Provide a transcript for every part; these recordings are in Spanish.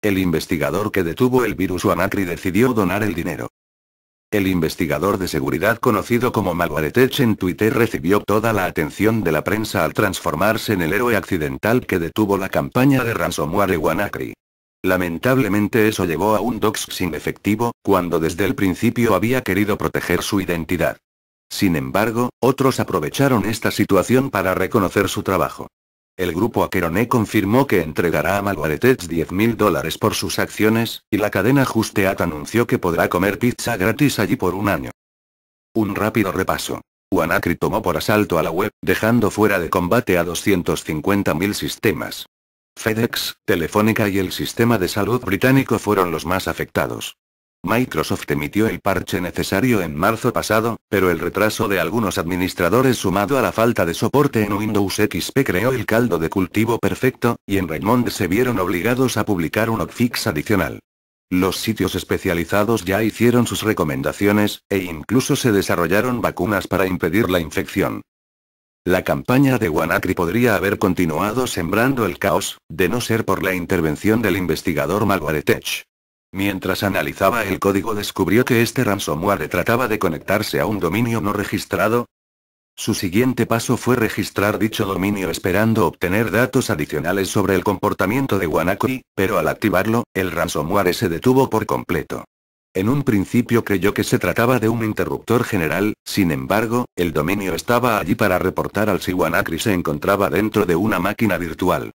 El investigador que detuvo el virus Wanakri decidió donar el dinero. El investigador de seguridad conocido como Malwaretech en Twitter recibió toda la atención de la prensa al transformarse en el héroe accidental que detuvo la campaña de ransomware Wanakri. Lamentablemente eso llevó a un dox sin efectivo, cuando desde el principio había querido proteger su identidad. Sin embargo, otros aprovecharon esta situación para reconocer su trabajo. El grupo Akerone confirmó que entregará a Tets 10.000 dólares por sus acciones, y la cadena Justeat anunció que podrá comer pizza gratis allí por un año. Un rápido repaso. Wanakri tomó por asalto a la web, dejando fuera de combate a 250.000 sistemas. FedEx, Telefónica y el sistema de salud británico fueron los más afectados. Microsoft emitió el parche necesario en marzo pasado, pero el retraso de algunos administradores sumado a la falta de soporte en Windows XP creó el caldo de cultivo perfecto, y en Redmond se vieron obligados a publicar un hotfix adicional. Los sitios especializados ya hicieron sus recomendaciones, e incluso se desarrollaron vacunas para impedir la infección. La campaña de Wanakri podría haber continuado sembrando el caos, de no ser por la intervención del investigador Malwaretech. Mientras analizaba el código descubrió que este ransomware trataba de conectarse a un dominio no registrado. Su siguiente paso fue registrar dicho dominio esperando obtener datos adicionales sobre el comportamiento de WannaCry. pero al activarlo, el ransomware se detuvo por completo. En un principio creyó que se trataba de un interruptor general, sin embargo, el dominio estaba allí para reportar al si Wanakri se encontraba dentro de una máquina virtual.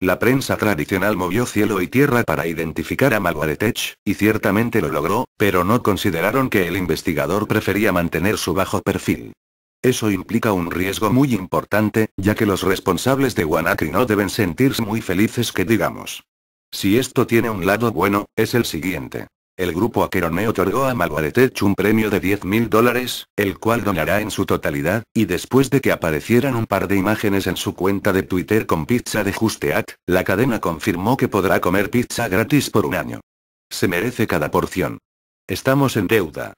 La prensa tradicional movió cielo y tierra para identificar a Malwaretech, y ciertamente lo logró, pero no consideraron que el investigador prefería mantener su bajo perfil. Eso implica un riesgo muy importante, ya que los responsables de Wanakri no deben sentirse muy felices que digamos. Si esto tiene un lado bueno, es el siguiente. El grupo me otorgó a Tech un premio de 10 mil dólares, el cual donará en su totalidad, y después de que aparecieran un par de imágenes en su cuenta de Twitter con pizza de Justeat, la cadena confirmó que podrá comer pizza gratis por un año. Se merece cada porción. Estamos en deuda.